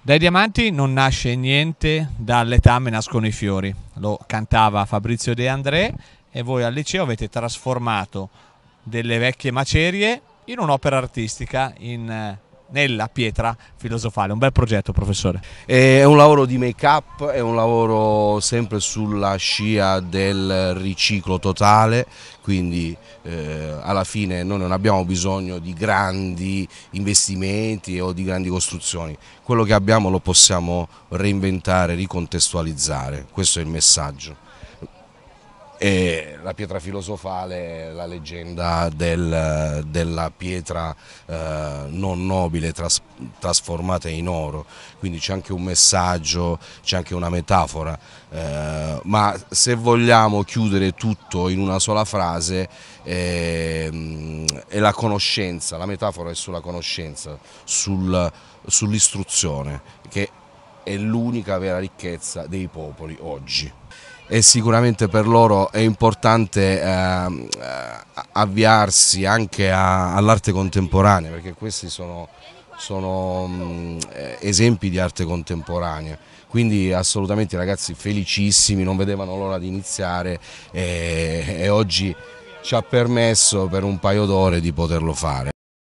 Dai diamanti non nasce niente, dall'età dall'etame nascono i fiori. Lo cantava Fabrizio De André e voi al liceo avete trasformato delle vecchie macerie in un'opera artistica, in eh, nella pietra filosofale. Un bel progetto, professore. È un lavoro di make-up, è un lavoro sempre sulla scia del riciclo totale, quindi eh, alla fine noi non abbiamo bisogno di grandi investimenti o di grandi costruzioni, quello che abbiamo lo possiamo reinventare, ricontestualizzare, questo è il messaggio e la pietra filosofale, la leggenda del, della pietra eh, non nobile tras, trasformata in oro, quindi c'è anche un messaggio, c'è anche una metafora, eh, ma se vogliamo chiudere tutto in una sola frase eh, è la conoscenza, la metafora è sulla conoscenza, sul, sull'istruzione che è l'unica vera ricchezza dei popoli oggi e sicuramente per loro è importante ehm, eh, avviarsi anche all'arte contemporanea perché questi sono, sono mh, mm, eh, esempi di arte contemporanea quindi assolutamente i ragazzi felicissimi, non vedevano l'ora di iniziare e, e oggi ci ha permesso per un paio d'ore di poterlo fare.